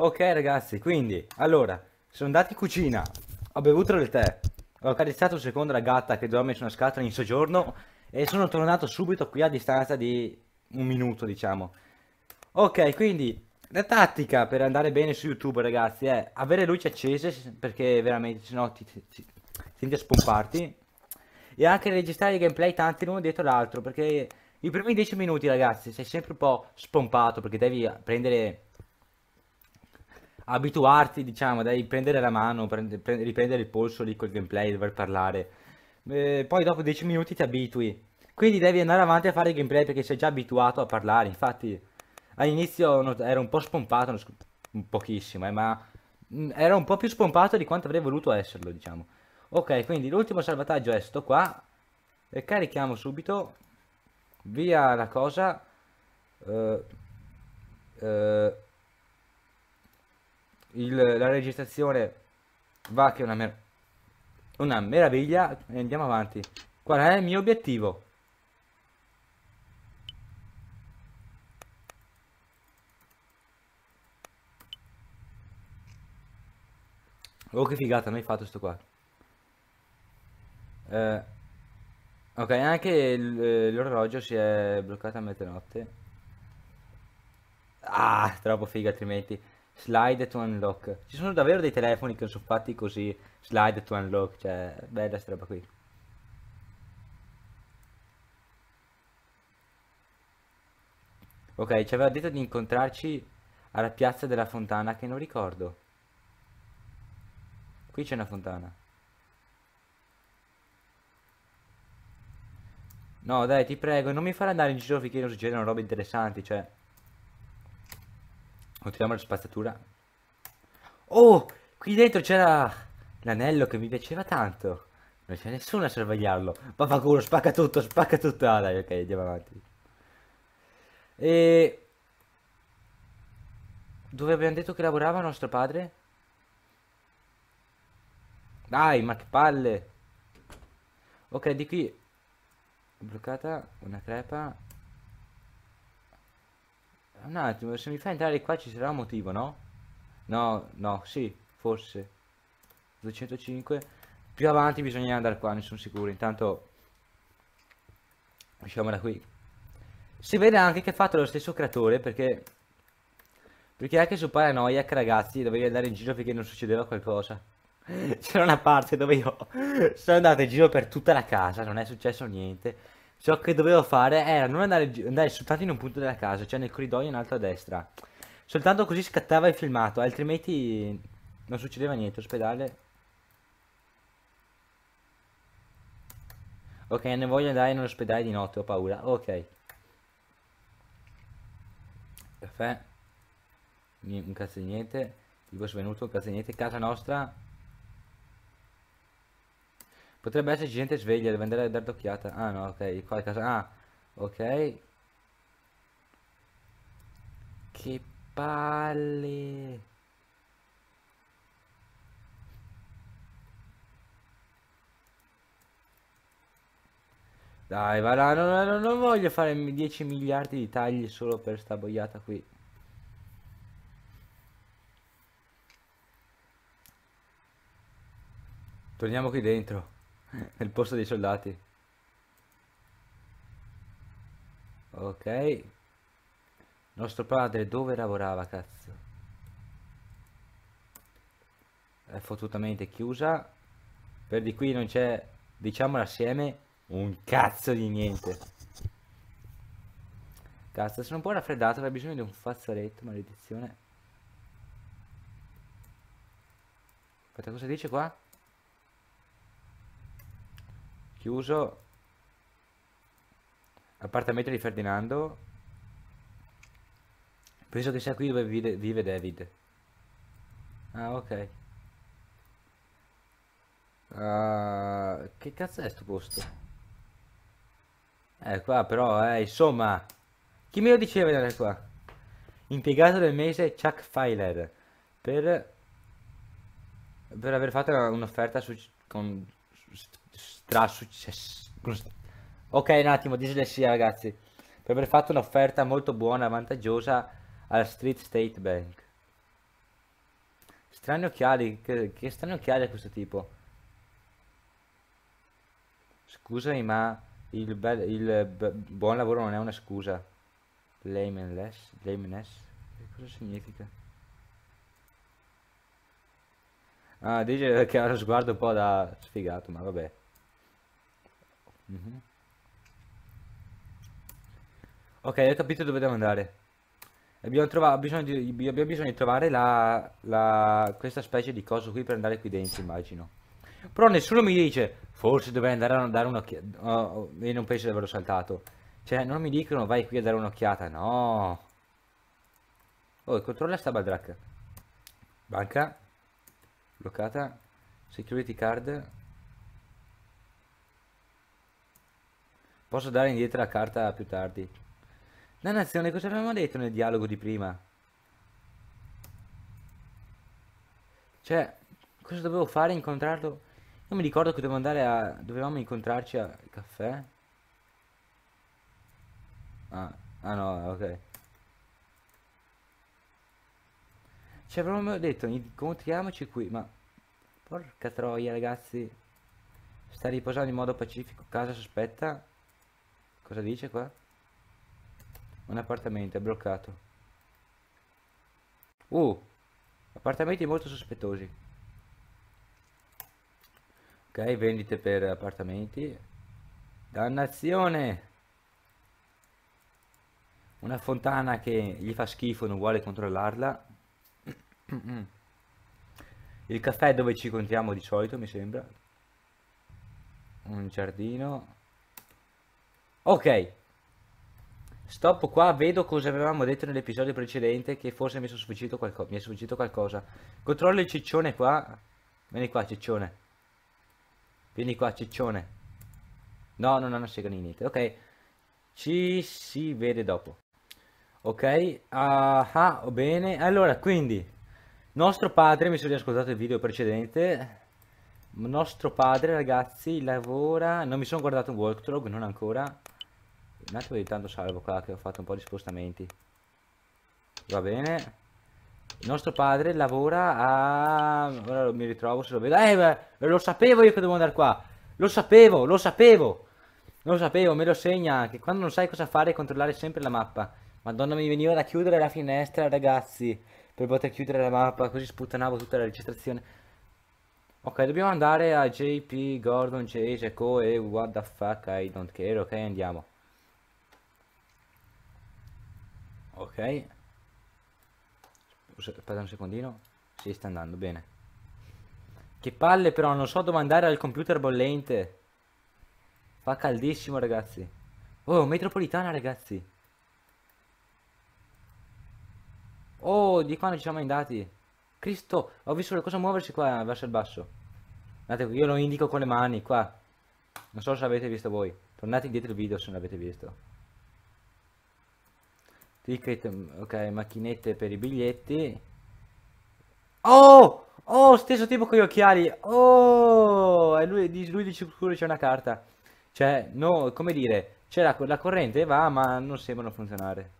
Ok ragazzi, quindi, allora, sono andati in cucina, ho bevuto del tè, ho carezzato un secondo la gatta che dorme su una scatola in soggiorno e sono tornato subito qui a distanza di un minuto, diciamo. Ok, quindi la tattica per andare bene su YouTube, ragazzi, è avere luci accese perché veramente sennò ti, ti, ti senti a spomparti e anche registrare i gameplay tanti l'uno dietro l'altro perché i primi 10 minuti, ragazzi, sei sempre un po' spompato perché devi prendere abituarti, diciamo, devi prendere la mano, prende, prende, riprendere il polso lì col gameplay, dover parlare. Eh, poi dopo 10 minuti ti abitui. Quindi devi andare avanti a fare il gameplay perché sei già abituato a parlare. Infatti all'inizio ero un po' spompato, un pochissimo, eh, ma mm, era un po' più spompato di quanto avrei voluto esserlo, diciamo. Ok, quindi l'ultimo salvataggio è sto qua. E carichiamo subito via la cosa. Uh, uh, il, la registrazione va che è una, mer una meraviglia e andiamo avanti. Qual è il mio obiettivo? Oh che figata, mi hai fatto sto qua. Eh, ok, anche eh, l'orologio si è bloccato a mezzanotte. Ah, troppo figa altrimenti slide to unlock. Ci sono davvero dei telefoni che sono fatti così, slide to unlock, cioè bella sta roba qui. Ok, ci aveva detto di incontrarci alla piazza della fontana che non ricordo. Qui c'è una fontana. No, dai, ti prego, non mi fare andare in giro finché non succedono robe interessanti, cioè... Continuiamo la spazzatura. Oh, qui dentro c'era l'anello che mi piaceva tanto. Non c'è nessuno a sorvegliarlo. Vaffanculo, spacca tutto, spacca tutto. Ah, dai, ok, andiamo avanti. E... Dove abbiamo detto che lavorava nostro padre? Dai, ma che palle! Ok, di qui... Bloccata, una crepa, un attimo, se mi fa entrare qua ci sarà un motivo, no? No, no, sì, forse. 205. Più avanti bisogna andare qua, ne sono sicuro. Intanto... usciamo da qui. Si vede anche che è fatto lo stesso creatore perché... Perché anche su Paranoia, ragazzi, dovevi andare in giro perché non succedeva qualcosa. C'era una parte dove io sono andato in giro per tutta la casa, non è successo niente Ciò che dovevo fare era non andare, andare soltanto in un punto della casa, cioè nel corridoio in alto a destra. Soltanto così scattava il filmato, altrimenti non succedeva niente. Ospedale. Ok, ne voglio andare in un ospedale di notte, ho paura. Ok. Caffè. Un cazzo di niente. Tipo svenuto, un cazzo di niente. Casa nostra. Potrebbe esserci gente sveglia, devo andare a dare un'occhiata. Ah no, ok, qua è casa. Ah, ok. Che palle. Dai, va là, non, non, non voglio fare 10 miliardi di tagli solo per sta boiata qui. Torniamo qui dentro. Il posto dei soldati. Ok. Nostro padre dove lavorava, cazzo? È fottutamente chiusa. Per di qui non c'è, diciamolo assieme, un cazzo di niente. Cazzo, sono un po' raffreddato, avrei bisogno di un fazzoletto, maledizione. Aspetta, cosa dice qua? chiuso. Appartamento di Ferdinando. Penso che sia qui dove vive, vive David. Ah, ok. Uh, che cazzo è sto posto? è eh, qua però, eh, insomma. Chi me lo diceva di andare qua? Impiegato del mese Chuck Filer. Per... Per aver fatto un'offerta su... Con tra successo. Ok, un attimo, dislessia ragazzi. Per aver fatto un'offerta molto buona e vantaggiosa alla Street State Bank. Strani occhiali, che, che strani occhiali è questo tipo? Scusami, ma il, bel, il buon lavoro non è una scusa. Lameness, lameness, cosa significa? Ah, dice che ha lo sguardo un po' da sfigato, ma vabbè. Mhm. Ok, ho capito dove devo andare. Abbiamo, trovato, bisogno di, abbiamo bisogno di trovare la, la, questa specie di coso qui per andare qui dentro, immagino. Però nessuno mi dice, forse dovrei andare a dare un'occhiata. Oh, io non penso di averlo saltato. Cioè, non mi dicono vai qui a dare un'occhiata, no. Oh, controlla sta baldracca. Banca. Bloccata. Security card. Posso dare indietro la carta più tardi. Dannazione, cosa avevamo detto nel dialogo di prima? Cioè, cosa dovevo fare? Incontrarlo? Io mi ricordo che dovevo andare a... Dovevamo incontrarci al caffè? Ah, ah no, ok. Cioè, avevamo detto, incontriamoci qui, ma... Porca troia, ragazzi. Sta riposando in modo pacifico, casa sospetta. Cosa dice qua? Un appartamento è bloccato. Uh, appartamenti molto sospettosi. Ok, vendite per appartamenti. Dannazione! Una fontana che gli fa schifo, non vuole controllarla. Il caffè dove ci incontriamo di solito, mi sembra. Un giardino. Ok, stop qua, vedo cosa avevamo detto nell'episodio precedente che forse mi, qualco mi è sfuggito qualcosa. Controllo il ciccione qua. Vieni qua, ciccione. Vieni qua, ciccione. No, non hanno segno segnato niente. Ok, ci si vede dopo. Ok, ah, uh, bene. Allora, quindi, nostro padre, mi sono riascoltato il video precedente. Nostro padre, ragazzi, lavora... Non mi sono guardato un walkthrough, non ancora un attimo intanto salvo qua che ho fatto un po' di spostamenti va bene il nostro padre lavora a ora mi ritrovo se lo vedo eh beh, lo sapevo io che dovevo andare qua lo sapevo lo sapevo lo sapevo me lo segna che quando non sai cosa fare controllare sempre la mappa madonna mi veniva da chiudere la finestra ragazzi per poter chiudere la mappa così sputtanavo tutta la registrazione ok dobbiamo andare a JP Gordon Chase Co e what the fuck I don't care ok andiamo ok aspetta un secondino si sta andando bene che palle però non so dove andare al computer bollente fa caldissimo ragazzi oh metropolitana ragazzi oh di qua non ci siamo andati Cristo ho visto la cosa muoversi qua verso il basso guardate io lo indico con le mani qua non so se l'avete visto voi tornate indietro il video se non l'avete visto Ticket, mm, ok, macchinette per i biglietti. Oh! Oh, stesso tipo con gli occhiali. Oh! E lui, lui di sicuro c'è una carta. Cioè, no, come dire, c'è la, la corrente, va, ma non sembrano funzionare.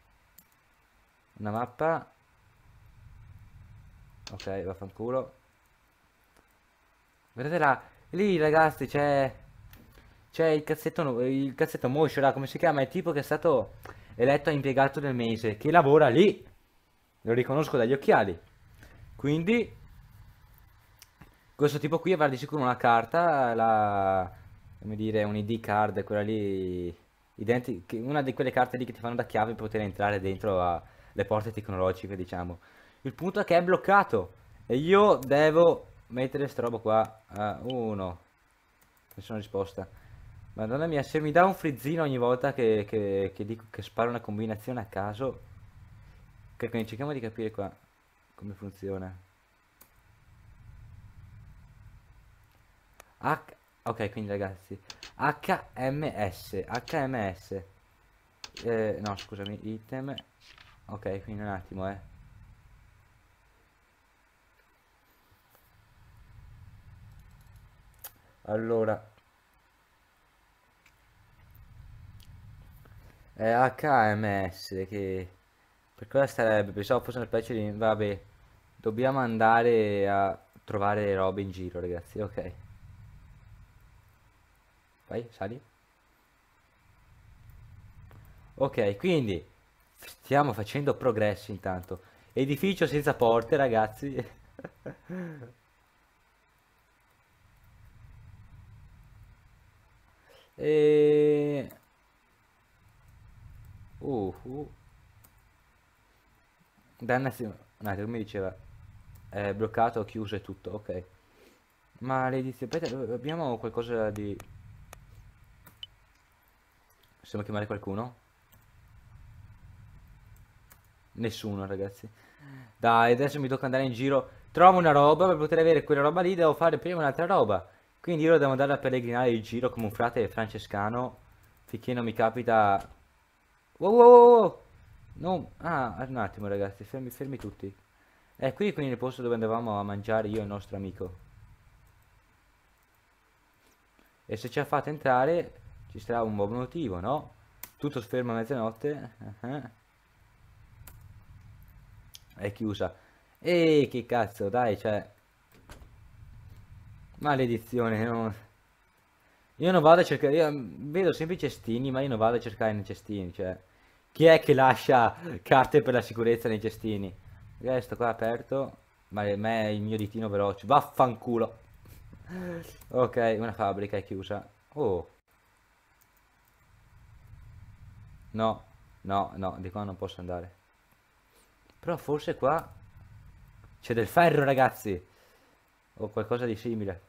Una mappa. Ok, vaffanculo. Guardate là, lì ragazzi c'è... C'è il cazzetto, il cazzetto moscio là, come si chiama? È tipo che è stato eletto impiegato del mese, che lavora lì. Lo riconosco dagli occhiali. Quindi questo tipo qui avrà di sicuro una carta, la, come dire, un ID card, quella lì, una di quelle carte lì che ti fanno da chiave per poter entrare dentro le porte tecnologiche, diciamo. Il punto è che è bloccato e io devo mettere questa roba qua 1. 1. Nessuna risposta. Madonna mia, se mi dà un frizzino ogni volta che, che, che, dico, che sparo una combinazione a caso. Che quindi cerchiamo di capire qua come funziona. H ok, quindi ragazzi. HMS. HMS. Eh, no, scusami, item. Ok, quindi un attimo, eh. Allora, eh, HMS che per cosa sarebbe? Pensavo fosse una specie di... vabbè dobbiamo andare a trovare le robe in giro ragazzi ok vai sali ok quindi stiamo facendo progressi intanto edificio senza porte ragazzi e Uh, uh, Danna si... Un attimo, mi diceva... È bloccato, chiuso e tutto, ok. Ma lei dice, abbiamo qualcosa di... Possiamo chiamare qualcuno? Nessuno, ragazzi. Dai, adesso mi tocca andare in giro. Trovo una roba, per poter avere quella roba lì devo fare prima un'altra roba. Quindi io devo andare a pellegrinare in giro come un frate francescano finché non mi capita Wow, wow, wow, wow. No, ah, un attimo ragazzi, fermi, fermi tutti. È eh, qui quindi il posto dove andavamo a mangiare io e il nostro amico. E se ci ha fatto entrare ci sarà un buon motivo, no? Tutto fermo a mezzanotte. Uh eh, -huh. Eh. È chiusa. Ehi, che cazzo, dai, cioè... Maledizione, no? Io non vado a cercare... Io vedo sempre i cestini, ma io non vado a cercare nei cestini, cioè... Chi è che lascia carte per la sicurezza nei cestini? Questo qua è aperto. Ma me il mio ditino veloce. Vaffanculo. Ok, una fabbrica è chiusa. Oh. No, no, no, di qua non posso andare. Però forse qua c'è del ferro, ragazzi. O qualcosa di simile.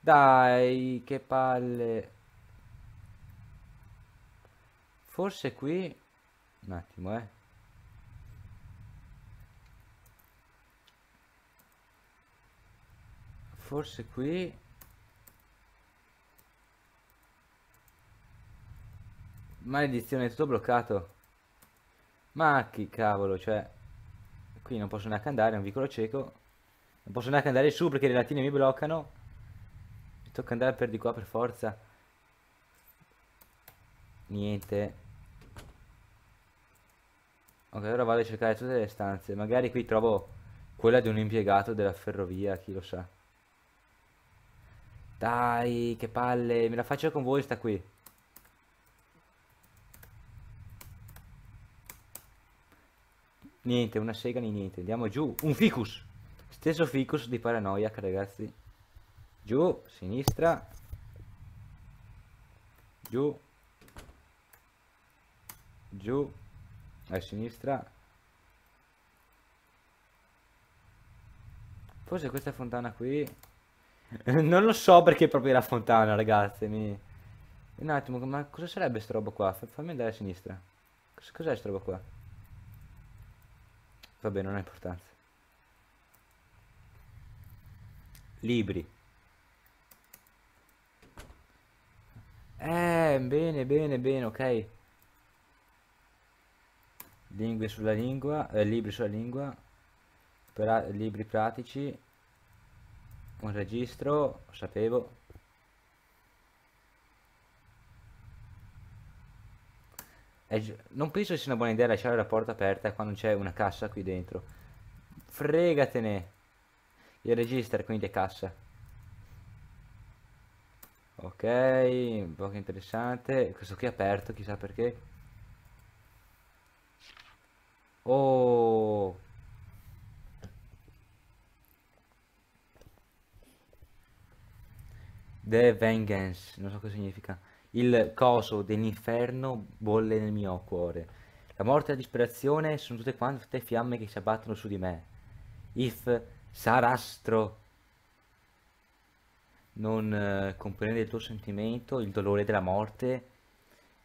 Dai, che palle. Forse qui... Un attimo, eh. Forse qui... Maledizione, è tutto bloccato. Ma chi cavolo, cioè... Qui non posso neanche andare, è un vicolo cieco. Non posso neanche andare su perché le latine mi bloccano. Mi tocca andare per di qua per forza. Niente. Ok, ora vado a cercare tutte le stanze. Magari qui trovo quella di un impiegato della ferrovia, chi lo sa. Dai, che palle. Me la faccio con voi sta qui. Niente, una sega né niente. Andiamo giù. Un ficus. Stesso ficus di paranoia ragazzi. Giù, sinistra. Giù giù a sinistra forse questa fontana qui non lo so perché è proprio la fontana ragazzi mi... un attimo ma cosa sarebbe sta roba qua fammi andare a sinistra cos'è sta roba qua vabbè non ha importanza libri eh bene bene bene ok lingue sulla lingua, eh, libri sulla lingua, pra, libri pratici, un registro, lo sapevo. non penso sia una buona idea lasciare la porta aperta quando c'è una cassa qui dentro. Fregatene! Il register, quindi è cassa. Ok, un po' interessante. Questo qui è aperto, chissà perché. Oh. The Vengeance, non so cosa significa. Il coso dell'inferno bolle nel mio cuore. La morte e la disperazione sono tutte quante fiamme che si abbattono su di me. If sarastro non eh, comprende il tuo sentimento, il dolore della morte,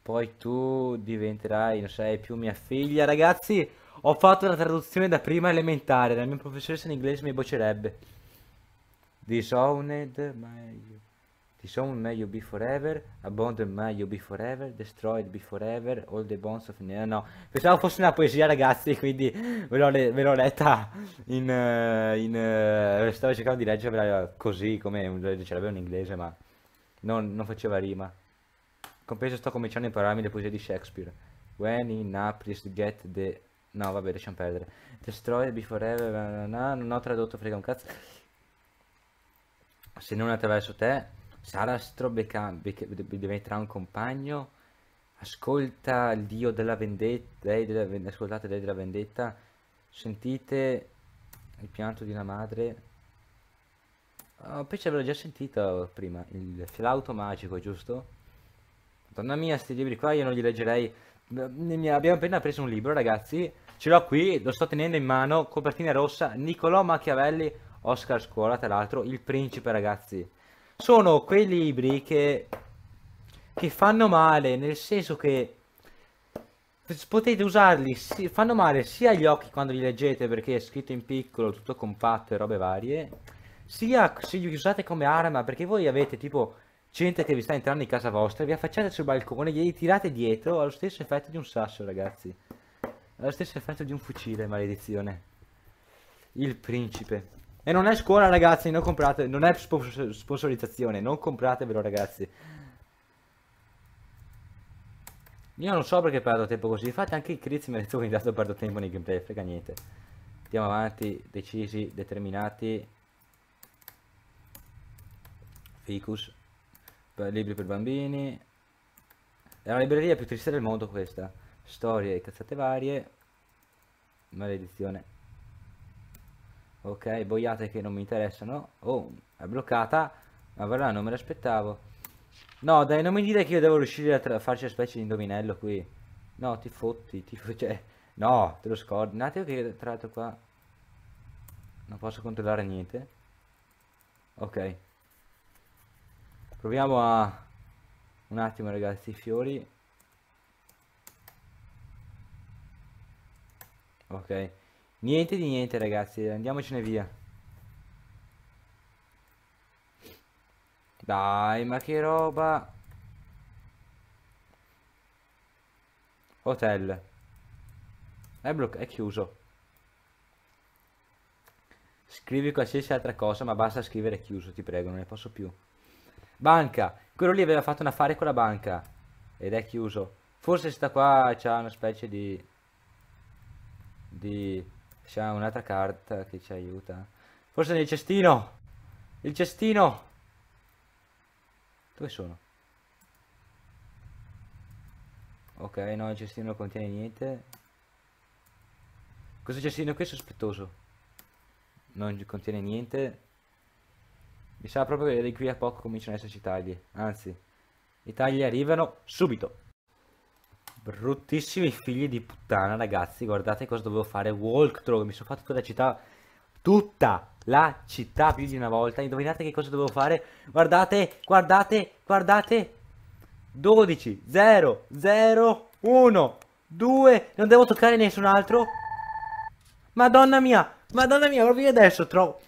poi tu diventerai, non sai più mia figlia, ragazzi. Ho fatto la traduzione da prima elementare, la mia professoressa in inglese mi bocerebbe. Disowned my you. Disowned may you be forever, abandoned may you be forever, destroyed be forever, all the bonds of... No, no. pensavo fosse una poesia ragazzi, quindi ve l'ho, le letta in... Eh, in uh, stavo cercando di leggervela così, come un, dicerebbe in inglese, ma non, non faceva rima. Compenso sto cominciando a impararmi le poesie di Shakespeare. When in Naples get the No, vabbè, lasciamo perdere. Destroy before ever, nah, nah, non ho tradotto, frega un cazzo. Se non attraverso te, Sarastro diventerà un compagno. Ascolta il dio della vendetta, lei della, ascoltate lei della vendetta. Sentite il pianto di una madre. Oh, poi ce già sentito prima, il flauto magico, giusto? Madonna mia, sti libri qua io non li leggerei abbiamo appena preso un libro, ragazzi. Ce l'ho qui, lo sto tenendo in mano. Copertina rossa, Niccolò Machiavelli, Oscar Scuola, tra l'altro, Il Principe, ragazzi. Sono quei libri che, che fanno male, nel senso che potete usarli, si, fanno male sia agli occhi quando li leggete perché è scritto in piccolo, tutto compatto e robe varie, sia se li usate come arma perché voi avete tipo gente che vi sta entrando in casa vostra, vi affacciate sul balcone, gli tirate dietro, ha lo stesso effetto di un sasso, ragazzi. Ha lo stesso effetto di un fucile, maledizione. Il principe. E non è scuola, ragazzi, non comprate, non è sponsorizzazione, non compratevelo, ragazzi. Io non so perché perdo tempo così, infatti anche i Critz mi ha detto che ogni tanto perdo tempo nei gameplay, frega niente. Andiamo avanti, decisi, determinati. Ficus libri per bambini. È la libreria più triste del mondo questa. Storie e cazzate varie. Maledizione. Ok, boiate che non mi interessano. Oh, è bloccata. Ma verrà, non me l'aspettavo. No, dai, non mi dire che io devo riuscire a farci una specie di indovinello qui. No, ti fotti, ti cioè... No, te lo scordi. Un attimo che tra l'altro qua... Non posso controllare niente. Ok proviamo a un attimo ragazzi i fiori ok niente di niente ragazzi andiamocene via dai ma che roba hotel è, è chiuso scrivi qualsiasi altra cosa ma basta scrivere chiuso ti prego non ne posso più Banca. Quello lì aveva fatto un affare con la banca. Ed è chiuso. Forse sta qua c'ha una specie di... Di... C'ha un'altra carta che ci aiuta. Forse nel cestino. Il cestino. Dove sono? Ok, no, il cestino non contiene niente. Questo cestino qui è sospettoso. Non contiene niente. Mi sa proprio che di qui a poco cominciano ad esserci tagli. Anzi, i tagli arrivano subito. Bruttissimi figli di puttana, ragazzi. Guardate cosa dovevo fare. Walkthrough. Mi sono fatto tutta la città. Tutta la città più di una volta. Indovinate che cosa dovevo fare? Guardate, guardate, guardate. 12, 0, 0, 1, 2. Non devo toccare nessun altro. Madonna mia, madonna mia, proprio adesso trovo...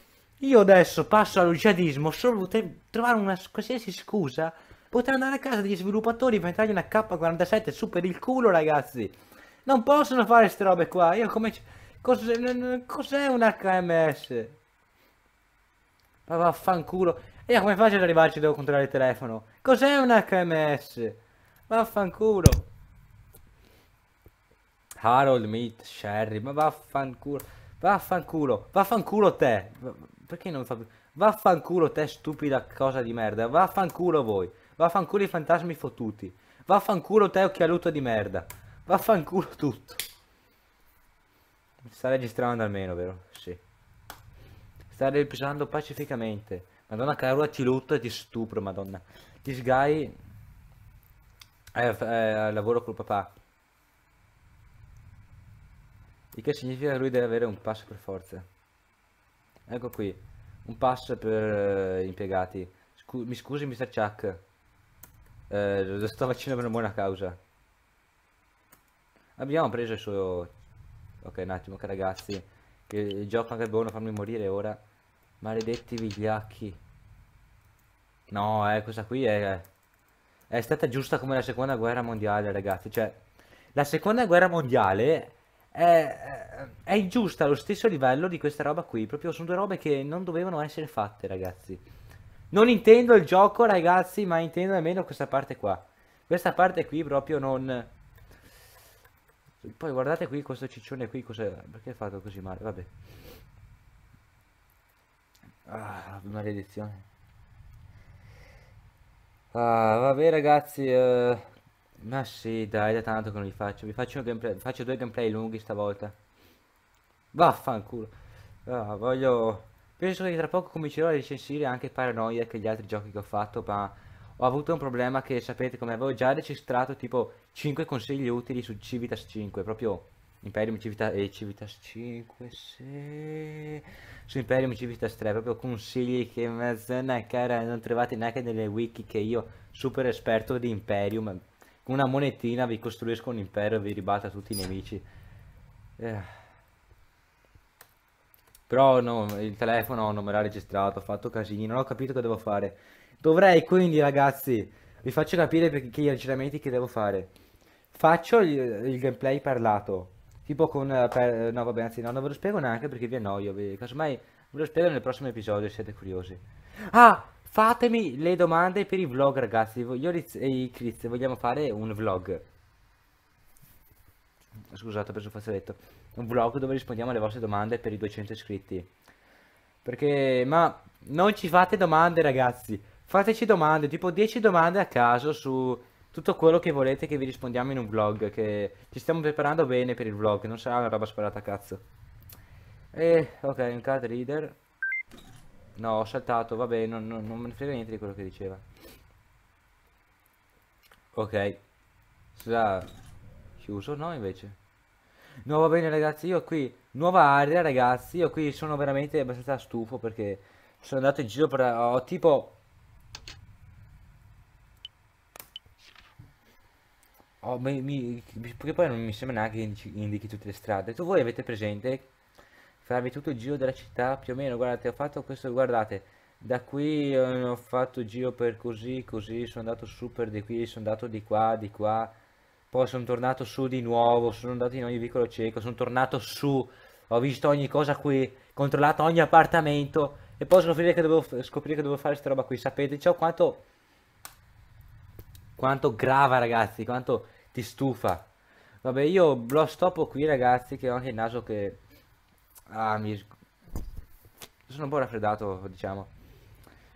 Io adesso passo all'ugiadismo solo per trovare una qualsiasi scusa. Potrei andare a casa degli sviluppatori per entrare una K47 su per il culo, ragazzi. Non possono fare queste robe qua. Io come... Cos'è cos un HMS? Ma vaffanculo. Io come faccio ad arrivarci? Devo controllare il telefono. Cos'è un HMS? Vaffanculo. Harold Meat Sherry. Ma vaffanculo. Vaffanculo. Vaffanculo te. Perché non fa... Vaffanculo te stupida cosa di merda. Vaffanculo voi. Vaffanculo i fantasmi fottuti. Vaffanculo te occhialuto di merda. Vaffanculo tutto. Sta registrando almeno, vero? Sì. Sta registrando pacificamente. Madonna Carola ti lutto e ti stupro, madonna. This guy... è al lavoro col papà. Il che significa che lui deve avere un passo per forza. Ecco qui, un pass per eh, impiegati. Scu mi scusi Mr. Chuck, eh, lo sto facendo per una buona causa. Abbiamo preso il suo... Ok, un attimo che ragazzi, che il gioco anche è buono farmi morire ora. Maledetti vigliacchi. No, eh, questa qui è... È stata giusta come la seconda guerra mondiale, ragazzi. Cioè, la seconda guerra mondiale è, è ingiusta allo stesso livello di questa roba qui. Proprio sono due robe che non dovevano essere fatte, ragazzi. Non intendo il gioco, ragazzi, ma intendo almeno questa parte qua. Questa parte qui proprio non... Poi guardate qui questo ciccione qui, cos'è? Perché è fatto così male? Vabbè. Ah, maledizione. Ah, vabbè ragazzi, eh, ma sì, dai, da tanto che non li faccio. Vi faccio, gameplay, faccio due gameplay lunghi stavolta. Vaffanculo. Ah, voglio... Penso che tra poco comincerò a recensire anche Paranoia che gli altri giochi che ho fatto, ma ho avuto un problema che sapete come avevo già registrato tipo 5 consigli utili su Civitas 5, proprio Imperium Civitas, eh, Civitas 5, sì. su Imperium Civitas 3, proprio consigli che in cara non trovate neanche nelle wiki che io, super esperto di Imperium, con una monetina vi costruisco un impero e vi ribatta tutti i nemici. Eh. Però no, il telefono non me l'ha registrato, ho fatto casini, non ho capito che devo fare. Dovrei quindi ragazzi, vi faccio capire perché gli aggiornamenti che devo fare. Faccio il, il gameplay parlato, tipo con... Eh, per, eh, no vabbè, anzi no, non ve lo spiego neanche perché vi annoio, vi, casomai ve lo spiego nel prossimo episodio se siete curiosi. Ah! Fatemi le domande per i vlog, ragazzi. Io e Chris vogliamo fare un vlog. Scusate, ho preso il fazzoletto. Un vlog dove rispondiamo alle vostre domande per i 200 iscritti. Perché, ma non ci fate domande, ragazzi. Fateci domande, tipo 10 domande a caso su tutto quello che volete che vi rispondiamo in un vlog. Che ci stiamo preparando bene per il vlog. Non sarà una roba sparata a cazzo. E, eh, ok, un card reader. No, ho saltato, vabbè, non, non, non me ne frega niente di quello che diceva. Ok. Sarà chiuso, no, invece. No, va bene, ragazzi, io qui... Nuova area, ragazzi, io qui sono veramente abbastanza stufo perché sono andato in giro per... Ho tipo... Oh, mi, mi, perché poi non mi sembra neanche che indichi tutte le strade. Tu voi avete presente farvi tutto il giro della città più o meno guardate ho fatto questo guardate da qui eh, ho fatto giro per così così sono andato su per di qui sono andato di qua di qua poi sono tornato su di nuovo sono andato in ogni vicolo cieco sono tornato su ho visto ogni cosa qui controllato ogni appartamento e poi scoprire che dovevo, scoprire che dovevo fare questa roba qui sapete ciò cioè, quanto quanto grava ragazzi quanto ti stufa vabbè io lo stoppo qui ragazzi che ho anche il naso che Ah, mi... Sono un po' raffreddato, diciamo.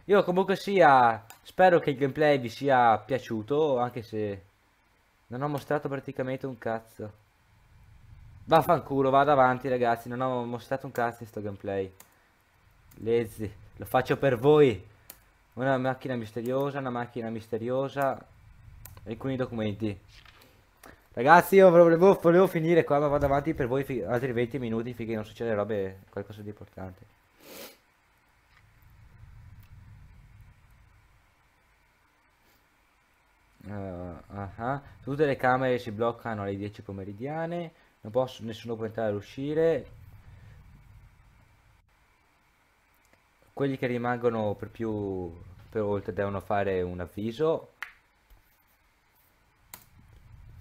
Io comunque sia, spero che il gameplay vi sia piaciuto, anche se non ho mostrato praticamente un cazzo. Vaffanculo, vado avanti ragazzi, non ho mostrato un cazzo in sto gameplay. Lezzi, lo faccio per voi. Una macchina misteriosa, una macchina misteriosa, alcuni documenti. Ragazzi, io volevo, volevo, finire qua, ma vado avanti per voi altri 20 minuti finché non succede robe, qualcosa di importante. Uh, eh, uh ah, -huh. Ah. Tutte le camere si bloccano alle 10 pomeridiane, non posso, nessuno può entrare e uscire. Quelli che rimangono per più per oltre devono fare un avviso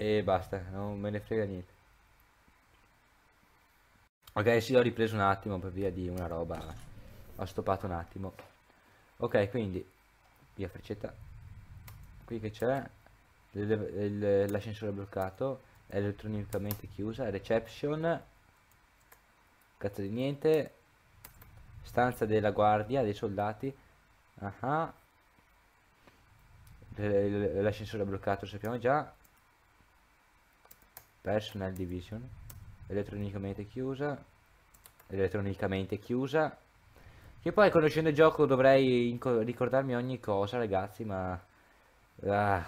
e basta, non me ne frega niente. Ok, sì, ho ripreso un attimo per via di una roba. Ho stoppato un attimo. Ok, quindi, via freccetta. Qui che c'è? L'ascensore bloccato, elettronicamente chiusa, reception, cazzo di niente, stanza della guardia, dei soldati, uh -huh. l'ascensore bloccato sappiamo già, personal division elettronicamente chiusa elettronicamente chiusa che poi conoscendo il gioco dovrei ricordarmi ogni cosa ragazzi ma ah.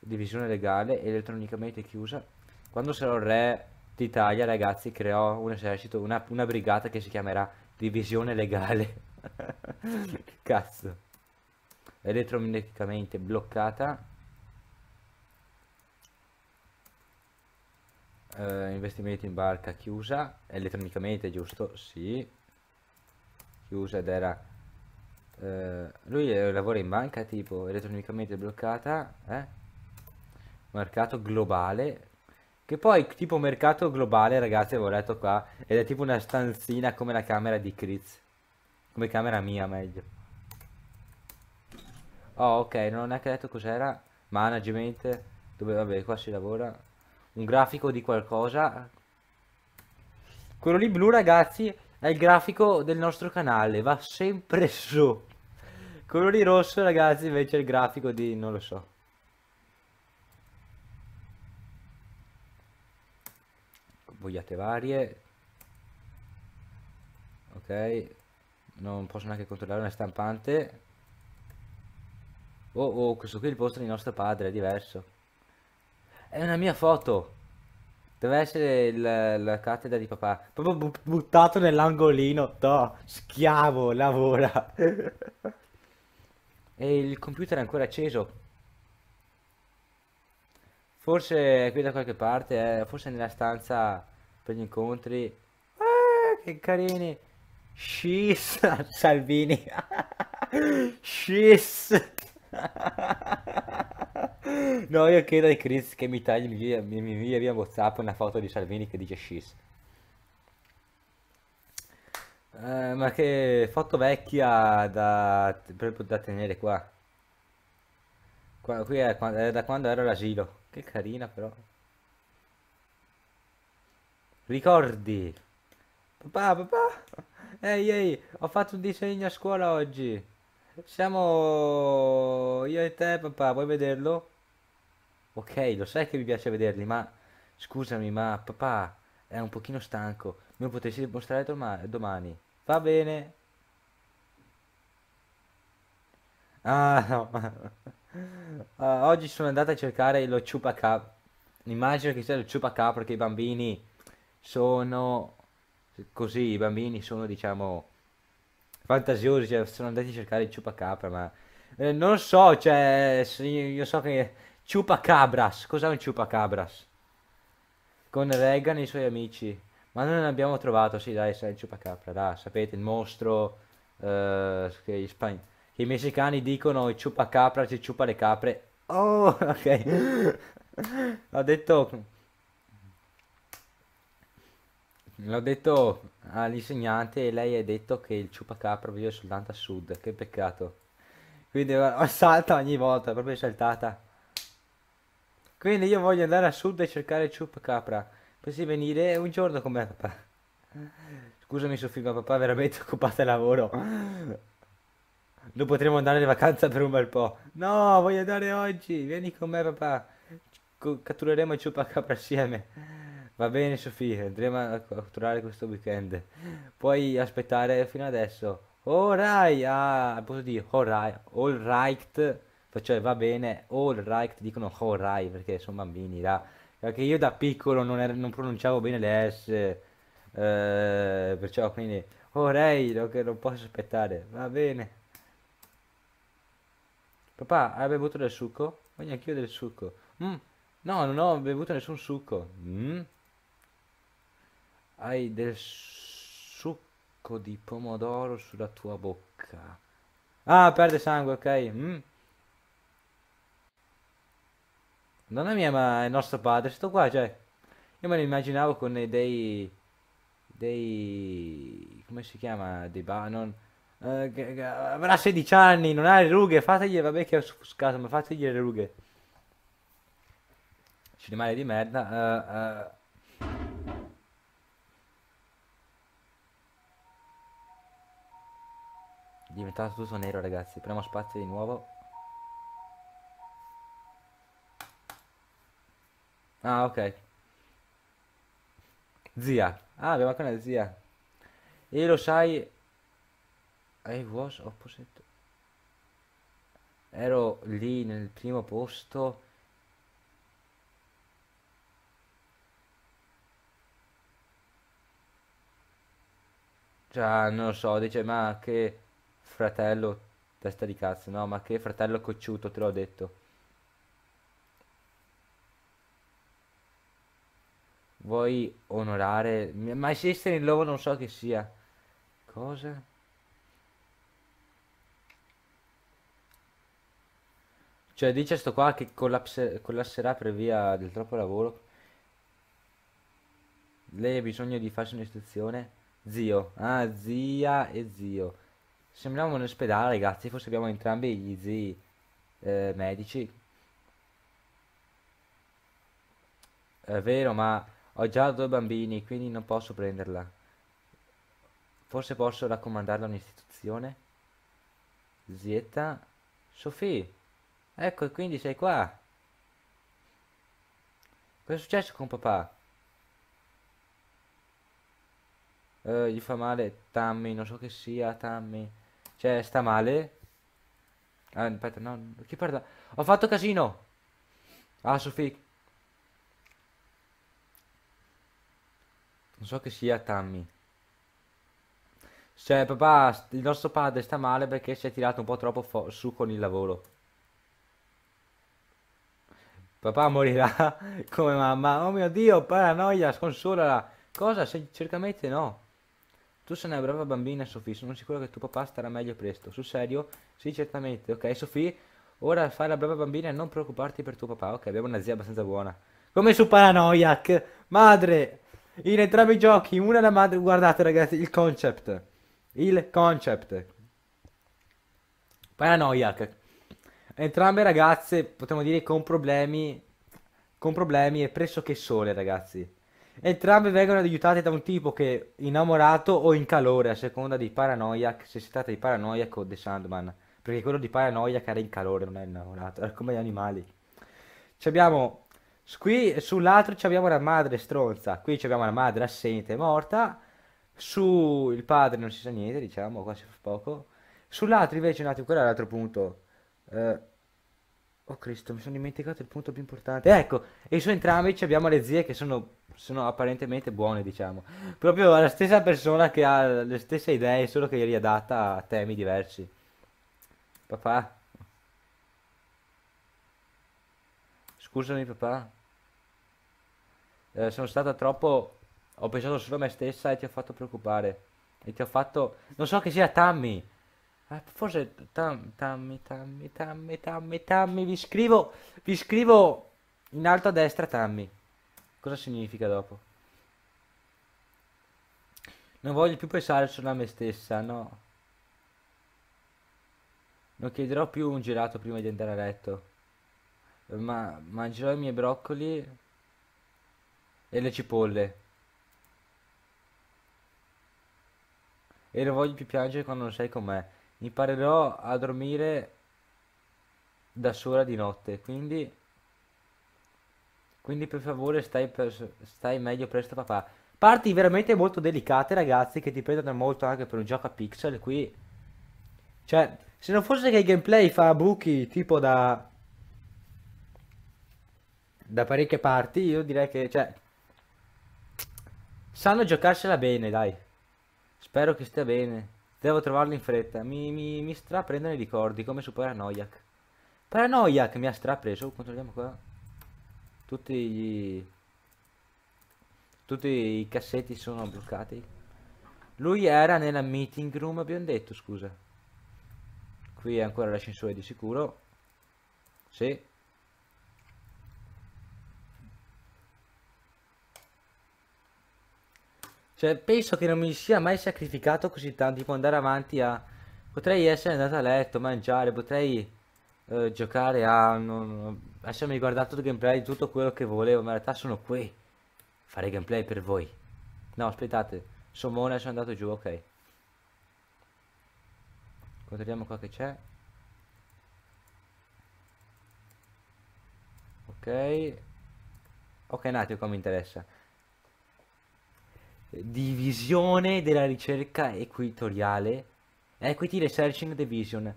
divisione legale elettronicamente chiusa quando sarò re d'Italia ragazzi creò un esercito una, una brigata che si chiamerà divisione legale cazzo elettronicamente bloccata Uh, investimenti in barca chiusa elettronicamente giusto? Sì. Chiusa ed era... Uh, lui lavora in banca tipo elettronicamente bloccata. Eh? Mercato globale. Che poi tipo mercato globale ragazzi avevo letto qua. Ed è tipo una stanzina come la camera di Kritz. Come camera mia meglio. Oh, ok, non ho neanche detto cos'era. Management. Dove, vabbè, qua si lavora un grafico di qualcosa. Quello lì blu, ragazzi, è il grafico del nostro canale, va sempre su. Quello lì rosso, ragazzi, invece è il grafico di, non lo so. vogliate varie. Ok. Non posso neanche controllare una stampante. Oh, oh, questo qui è il posto di nostro padre, è diverso. È una mia foto. Deve essere il, la cattedra di papà. Proprio buttato nell'angolino. Toh, schiavo, lavora. e il computer è ancora acceso. Forse è qui da qualche parte, eh? forse nella stanza per gli incontri. Ah, che carini. Sciss, Salvini. Sciss. No, io chiedo ai Chris che mi tagli, mi via, mi, invia via, WhatsApp una foto di Salvini che dice scis. Eh, ma che foto vecchia da, da tenere qua. qua qui è, è, da quando ero l'asilo. Che carina però. Ricordi. Papà, papà. Ehi, ehi, ho fatto un disegno a scuola oggi. Siamo io e te, papà, vuoi vederlo? Ok, lo sai che mi piace vederli, ma scusami, ma papà è un pochino stanco. Me lo potresti mostrare doma domani. Va bene. Ah no. uh, oggi sono andata a cercare lo chupacabra. Immagino che sia lo chupacabra perché i bambini sono così, i bambini sono diciamo fantasiosi, cioè, sono andati a cercare il chupacabra, ma eh, non so, cioè io so che Ciupacabras. Cos'è un ciupacabras? Con Regan e i suoi amici. Ma noi non l'abbiamo trovato. Sì, dai, sai il ciupacabra. Dai, sapete, il mostro eh, che, gli spagn- che i messicani dicono il ciupacabra ci ciupa le capre. Oh, ok. L'ho detto... L'ho detto all'insegnante e lei ha detto che il ciupacabra vive soltanto a sud. Che peccato. Quindi eh, salta ogni volta, proprio saltata. Quindi io voglio andare a sud e cercare Chup Capra. Potresti venire un giorno con me, papà. Scusami Sofì, ma papà è veramente occupato di lavoro. Non potremo andare in vacanza per un bel po'. No, voglio andare oggi. Vieni con me, papà. Cattureremo Chup Capra assieme. Va bene, Sofia. Andremo a catturare questo weekend. Puoi aspettare fino adesso. Alright. Ah, al posto di alright. Alright cioè va bene, all right, dicono all oh, right perché sono bambini là, perché io da piccolo non, er non pronunciavo bene le S, eh, perciò quindi all right, okay, non posso aspettare, va bene. Papà, hai bevuto del succo? Voglio anch'io del succo. Mm. No, non ho bevuto nessun succo. Mm. Hai del succo di pomodoro sulla tua bocca. Ah, perde sangue, ok. Mm. Non è mia, ma è nostro padre. Sto qua, cioè. Io me lo immaginavo con dei... Dei... Come si chiama? Dei banon. Uh, eh, avrà 16 anni, non ha le rughe. Fategli, vabbè che ho offuscato, ma fategli le rughe. Ci rimane di merda. Uh, uh. diventato tutto nero ragazzi premo spazio di nuovo Ah, ok. Zia. Ah, abbiamo anche una zia. E lo sai... I was opposite. Ero lì nel primo posto. Cioè, non lo so, dice, ma che fratello testa di cazzo, no? Ma che fratello cocciuto, te l'ho detto. Vuoi onorare... Ma esiste in loro non so che sia. Cosa? Cioè dice sto qua che collasserà per via del troppo lavoro. Lei ha bisogno di farsi un'istruzione. Zio. Ah, zia e zio. Sembriamo un ospedale, ragazzi. Forse abbiamo entrambi gli zii eh, medici. È vero, ma ho già due bambini, quindi non posso prenderla. Forse posso raccomandarla a un'istituzione? Zietta? Sofì! Ecco, quindi sei qua! Cosa è successo con papà? Uh, gli fa male Tammy, non so che sia Tammy. Cioè, sta male? Ah, aspetta, no, chi parla? Ho fatto casino! Ah, Sofì, Non so che sia Tammy. Cioè, papà, il nostro padre sta male perché si è tirato un po' troppo su con il lavoro. Papà morirà come mamma. Oh mio Dio, paranoia, sconsolala. Cosa? Se, certamente no. Tu sei una brava bambina, Sofì. Sono sicuro che tuo papà starà meglio presto. Sul serio? Sì, certamente. Ok, Sofì, ora fai la brava bambina e non preoccuparti per tuo papà. Ok, abbiamo una zia abbastanza buona. Come su paranoia? Madre in entrambi i giochi. Una è la madre. Guardate, ragazzi, il concept. Il concept. Paranoiac. Entrambe ragazze, potremmo dire, con problemi. Con problemi e pressoché sole, ragazzi. Entrambe vengono aiutate da un tipo che è innamorato o in calore, a seconda di Paranoiac, se si tratta di Paranoiac o The Sandman. Perché quello di Paranoiac era in calore, non è innamorato, era come gli animali. Ci abbiamo Qui sull'altro abbiamo la madre stronza, qui abbiamo la madre assente morta, su il padre non si sa niente, diciamo, qua si fa poco. Sull'altro invece, un attimo, quello è l'altro punto. Eh, oh Cristo, mi sono dimenticato il punto più importante. Ecco, e su entrambi abbiamo le zie che sono, sono apparentemente buone, diciamo. Proprio la stessa persona che ha le stesse idee, solo che le adatta a temi diversi. Papà. Scusami papà eh, sono stata troppo... Ho pensato solo a me stessa e ti ho fatto preoccupare. E ti ho fatto... Non so che sia Tammy. Eh, forse Tammy, Tammy, Tammy, Tammy, Tammy. Vi scrivo... Vi scrivo in alto a destra Tammy. Cosa significa dopo? Non voglio più pensare solo a me stessa, no. Non chiederò più un gelato prima di andare a letto. Ma mangerò i miei broccoli e le cipolle. E non voglio più piangere quando non sei con me. Imparerò a dormire da sola di notte, quindi... Quindi per favore stai, per... stai meglio presto papà. Parti veramente molto delicate ragazzi che ti prendono molto anche per un gioco a pixel qui. Cioè, se non fosse che il gameplay fa buchi tipo da da parecchie parti, io direi che, cioè, Sanno giocarsela bene, dai. Spero che stia bene. Devo trovarlo in fretta. Mi, mi, mi straprendono i ricordi, come su Paranoiac. Paranoiac mi ha strapreso. Oh, controlliamo qua. Tutti gli... Tutti i cassetti sono bloccati. Lui era nella meeting room, abbiamo detto, scusa. Qui è ancora l'ascensore di sicuro. Sì. Cioè, penso che non mi sia mai sacrificato così tanto, tipo andare avanti a... Potrei essere andato a letto, mangiare, potrei eh, giocare a... Non, essermi guardato il gameplay di tutto quello che volevo, ma in realtà sono qui. Fare gameplay per voi. No, aspettate, Somone sono andato giù, ok. Controlliamo qua che c'è. Ok. Ok, un attimo come interessa divisione della ricerca equatoriale Equity researching Division.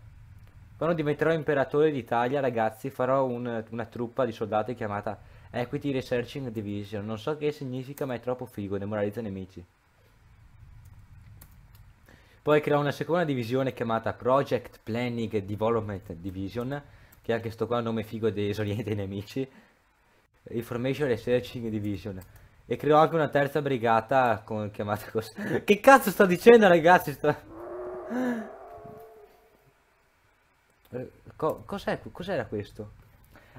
Quando diventerò imperatore d'Italia, ragazzi, farò un, una truppa di soldati chiamata Equity Researching Division. Non so che significa, ma è troppo figo, demoralizza i nemici. Poi creò una seconda divisione chiamata Project Planning Development Division, che anche sto qua è un nome figo desorienta i nemici. Information Researching Division. E creò anche una terza brigata con, chiamata così. che cazzo sto dicendo ragazzi? Sto... Eh, co cos'era questo?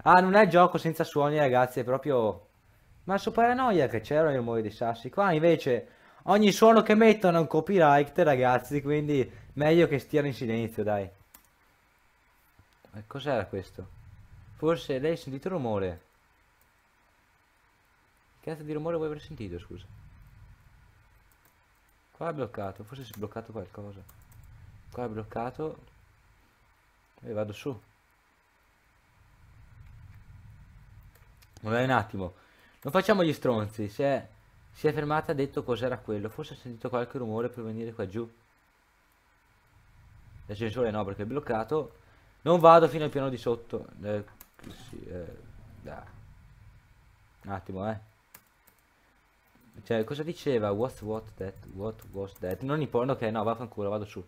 Ah, non è gioco senza suoni ragazzi, è proprio... Ma su paranoia che c'era il rumore dei sassi. Qua invece ogni suono che mettono è un copyright ragazzi, quindi meglio che stiano in silenzio dai. Eh, cos'era questo? Forse lei ha sentito il rumore cazzo di rumore vuoi aver sentito, scusa? Qua è bloccato, forse si è bloccato qualcosa. Qua è bloccato. E vado su. Ma un attimo. Non facciamo gli stronzi. Si è, si è fermata, ha detto cos'era quello. Forse ha sentito qualche rumore per venire qua giù. L'ascensore no perché è bloccato. Non vado fino al piano di sotto. Eh, sì, eh, un attimo, eh. Cioè, cosa diceva? What, what, that, what was that? Non importa, ok, no, vaffanculo, vado su.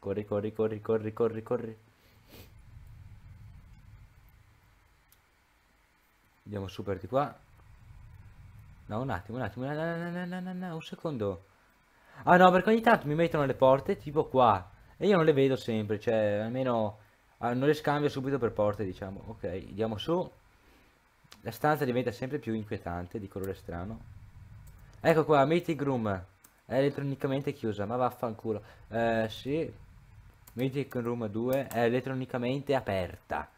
Corri, corri, corri, corri, corri, corri. Andiamo super di qua. No, un attimo, un attimo, no, no, no, no, un secondo. Ah no, perché ogni tanto mi mettono le porte tipo qua. E io non le vedo sempre, cioè, almeno... Ah, non le scambio subito per porte, diciamo. Ok, andiamo su. La stanza diventa sempre più inquietante, di colore strano. Ecco qua, meeting room. È elettronicamente chiusa, ma vaffanculo. Eh, sì. Meeting room 2 è elettronicamente aperta.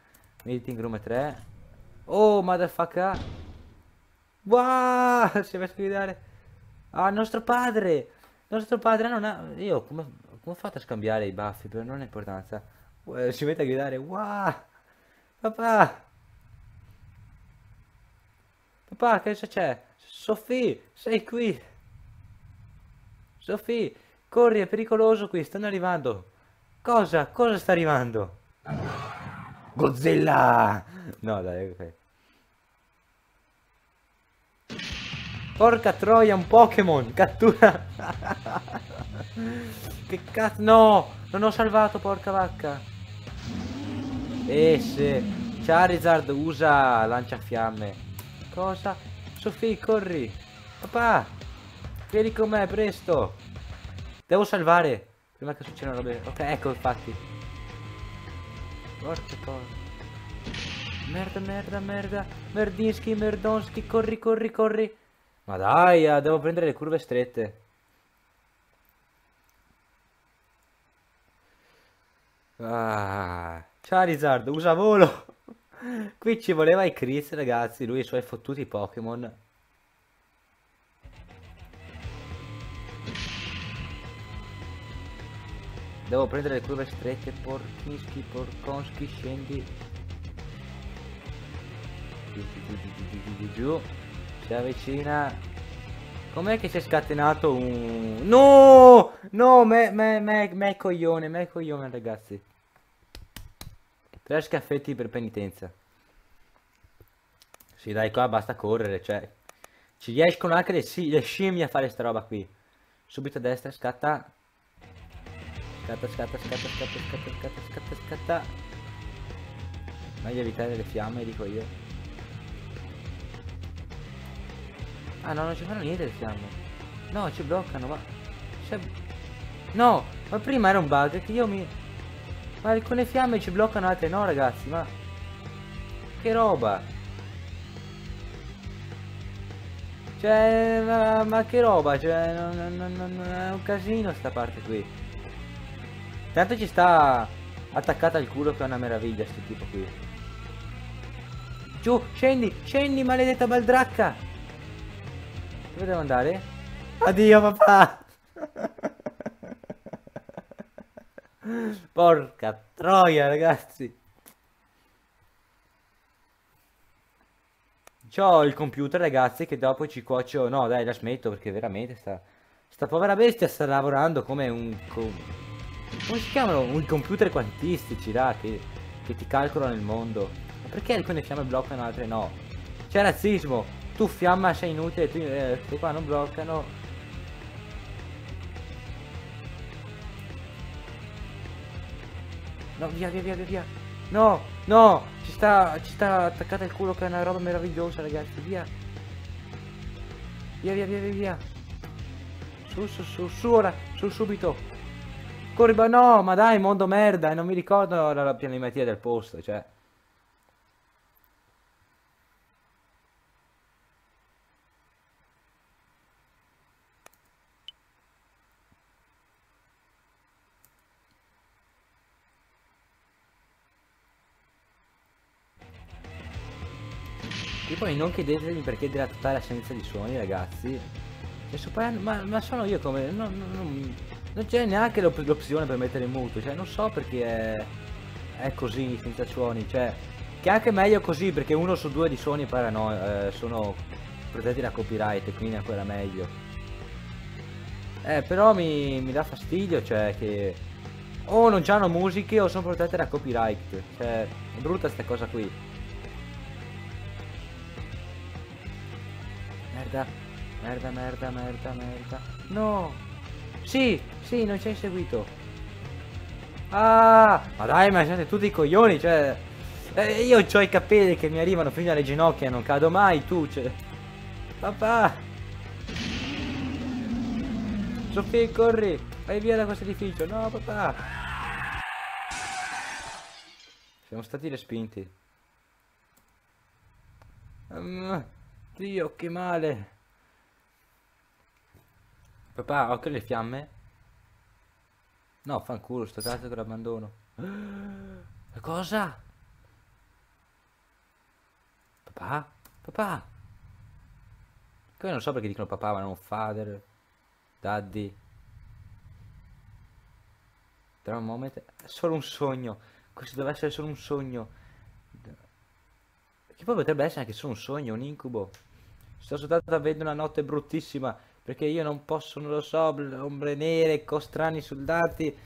Meeting room 3. Oh, motherfucker. Wow, si è messo a guidare. Ah, nostro padre. Nostro padre non ha... Io come, come ho fatto a scambiare i baffi? Per non ha importanza. Eh, si mette a gridare. Wow. Papà. Papà, che c'è? Sofì, sei qui! Sofì, corri, è pericoloso qui, stanno arrivando! Cosa? Cosa sta arrivando? Godzilla! No, dai, ok. Porca troia, un Pokémon! Cattura! che cazzo... No! Non ho salvato, porca vacca! E eh se... Charizard usa lanciafiamme. Cosa? Sofì, corri! Papà! Vieni con me, presto! Devo salvare! Prima che succeda una roba Ok, ecco, infatti. Porca cosa. Merda, merda, merda. Merdinski, merdonski, corri, corri, corri. Ma dai, eh, devo prendere le curve strette. Ah, Charizard, usa volo. Qui ci voleva i Chris, ragazzi, lui e i suoi fottuti Pokémon. Devo prendere le curve strette, porchinski, porconski, scendi. Giù, giù, giù, giù, giù, Si avvicina. Com'è che si è scatenato un... No! No, me, me, me, me coglione, me coglione, ragazzi. Tre scaffetti per penitenza. Sì, dai, qua basta correre, cioè... Ci riescono anche le, sci le scimmie a fare sta roba qui. Subito a destra, scatta. Scatta, scatta, scatta, scatta, scatta, scatta, scatta, scatta. Meglio evitare le fiamme, dico io. Ah no, non ci fanno niente le fiamme. No, ci bloccano, ma... Cioè, no, ma prima era un bug che io mi... Ma alcune fiamme ci bloccano altre no ragazzi, ma... Che roba! Cioè, ma, ma che roba, cioè, non, non, non, è un casino sta parte qui. Tanto ci sta attaccata al culo che è una meraviglia sto tipo qui. Giù, scendi, scendi maledetta baldracca! Dove devo andare? Addio papà! Porca troia, ragazzi. C'ho il computer, ragazzi, che dopo ci cuocio... No, dai, la smetto perché veramente sta... Sta povera bestia sta lavorando come un... Come come si chiamano? Un computer quantistici, là, che, che, ti calcolano il mondo. Ma perché alcune fiamme bloccano, altre no? C'è razzismo! Tu fiamma sei inutile, tu, eh, qua non bloccano, No, via, via, via, via, No, no, ci sta, ci sta attaccata il culo che è una roba meravigliosa, ragazzi, via. Via, via, via, via, via. Su, su, su, su, ora, su, subito. Corri, ma no, ma dai, mondo merda, E eh, non mi ricordo la, la pianimetria del posto, cioè. non chiedetemi perché della totale assenza di suoni, ragazzi. Ma, ma, sono io come... No, no, no, non c'è neanche l'opzione per mettere in muto, cioè non so perché è, è così senza suoni, cioè... Che è anche meglio così perché uno su due di suoni parano, eh, sono protetti da copyright, quindi è ancora meglio. Eh, però mi, mi dà fastidio, cioè che... O non c'hanno musiche o sono protette da copyright, cioè è brutta sta cosa qui. merda. Merda, merda, merda, merda. No! Sì, sì, non ci hai seguito. Ah! Ma dai, ma siete tutti i coglioni, cioè... Eh, io ho i capelli che mi arrivano fino alle ginocchia non cado mai, tu, cioè... Papà! Sofì, corri! Vai via da questo edificio! No, papà! Siamo stati respinti. Um. Dio, che male. Papà, occhio le fiamme. No, fanculo, sto cazzo che l'abbandono. Cosa? Papà? Papà? Come non so perché dicono papà, ma non father. Daddy. Tra un momento... È solo un sogno. Questo deve essere solo un sogno. Che poi potrebbe essere anche solo un sogno, un incubo sto soltanto avendo una notte bruttissima perché io non posso, non lo so, ombre nere, costrani soldati,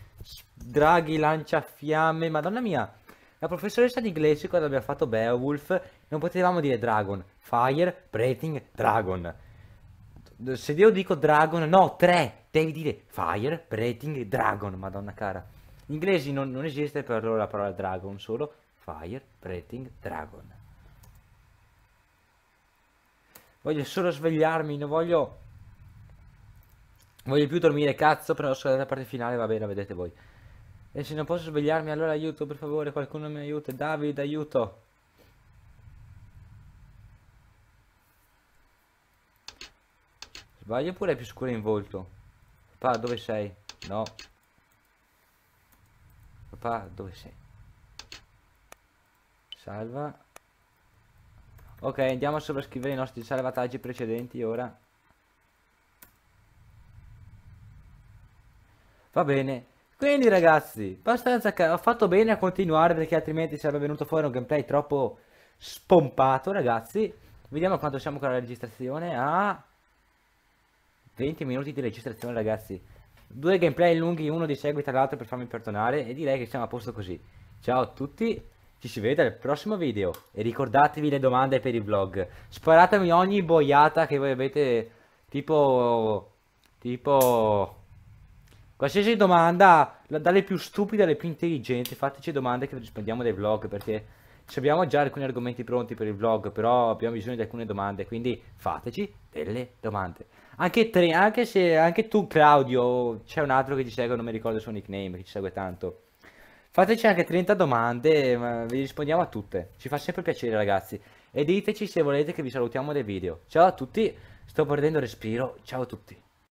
draghi, lanciafiamme, madonna mia. La professoressa di inglese quando abbiamo fatto Beowulf non potevamo dire Dragon, Fire, Breathing, Dragon. Se io dico Dragon, no, tre, devi dire Fire, Breathing, Dragon, madonna cara. In inglese non, non esiste per loro la parola Dragon, solo Fire, Breathing, Dragon. Voglio solo svegliarmi, non voglio... Voglio più dormire, cazzo, però sono la parte finale, va bene, vedete voi. E se non posso svegliarmi, allora aiuto, per favore, qualcuno mi aiuta. David, aiuto. Sbaglio pure è più scuro in volto? Papà, dove sei? No. Papà, dove sei? Salva. Ok, andiamo a sovrascrivere i nostri salvataggi precedenti ora. Va bene. Quindi ragazzi, abbastanza ho fatto bene a continuare perché altrimenti sarebbe venuto fuori un gameplay troppo spompato ragazzi. Vediamo quanto siamo con la registrazione. Ah, 20 minuti di registrazione ragazzi. Due gameplay lunghi, uno di seguito all'altro per farmi perdonare e direi che siamo a posto così. Ciao a tutti. Ci si vede al prossimo video e ricordatevi le domande per i vlog. Sparatemi ogni boiata che voi avete tipo tipo qualsiasi domanda, dalle più stupide alle più intelligenti, fateci domande che rispondiamo dai vlog perché abbiamo già alcuni argomenti pronti per il vlog, però abbiamo bisogno di alcune domande, quindi fateci delle domande. Anche, tre, anche, se, anche tu Claudio, c'è un altro che ci segue, non mi ricordo il suo nickname, che ci segue tanto. Fateci anche 30 domande, ma vi rispondiamo a tutte. Ci fa sempre piacere, ragazzi. E diteci se volete che vi salutiamo dai video. Ciao a tutti, sto perdendo respiro. Ciao a tutti.